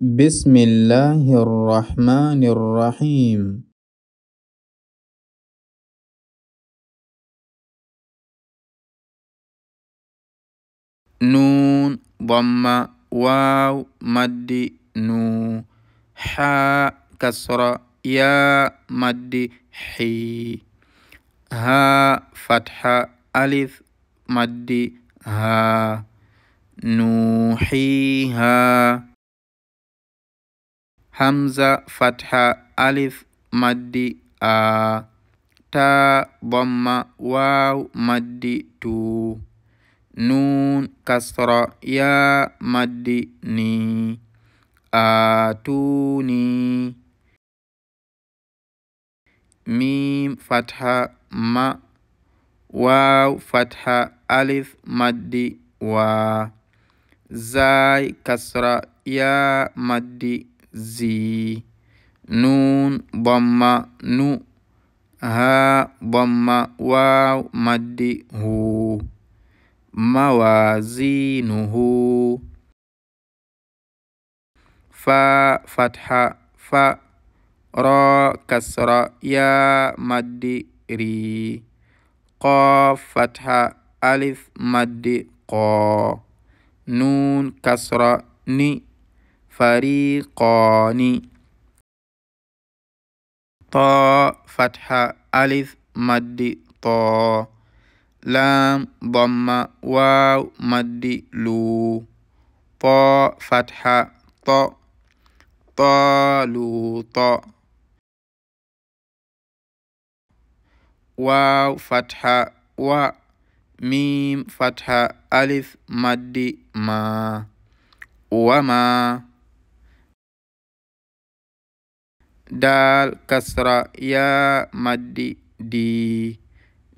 بسم الله الرحمن الرحيم نون ضم واو مد نو حا كسرة يا مد حي ها فتحة ألف مد ها نوحيها hamza fatha alif maddi a ta bomma waw maddi tu nun kasra ya maddi ni a tuni mim fatha ma waw fatha alif maddi wa zai kasra ya maddi zi nun bomma nu ha bomma waw maddi hu mawazinuhu fa fatha fa ro kasra ya maddi ri qaf fatha alif maddi qa nun kasra ni fariqani to fatha alif maddi to lam bomma waw maddi lu to fatha to tolu to waw fatha wa mim fatha alif maddi ma wama دال كسرة يا مدي دي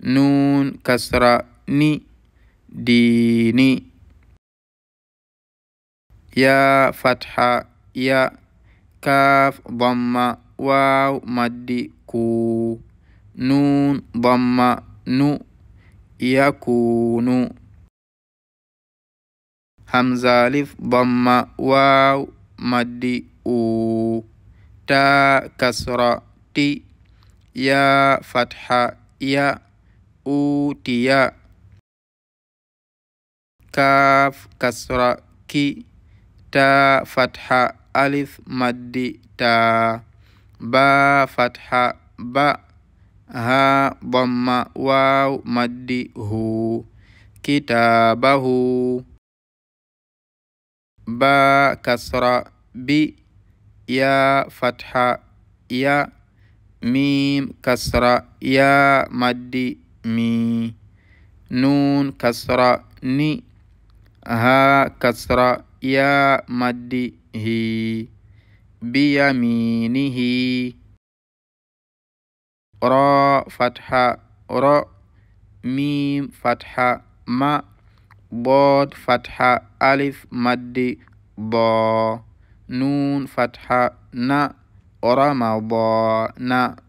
نون كسرة ني دي ني يا فتحة يا كاف ضمة واو مدي كو نون ضمة نو يكون همزة ألف ضمة واو مدي أو ta kasra ti ya fatha ya utiya kaf kasra ki ta fatha alif maddi ta ba fatha ba ha bomma waw maddi hu kitabahu ba kasra bi ya fatha ya mim kasra ya maddi mi nun kasra ni ha kasra ya maddi hi biyaminihi ro fatha ro mim fatha ma bod fatha alif maddi bo نون فتحة ن نا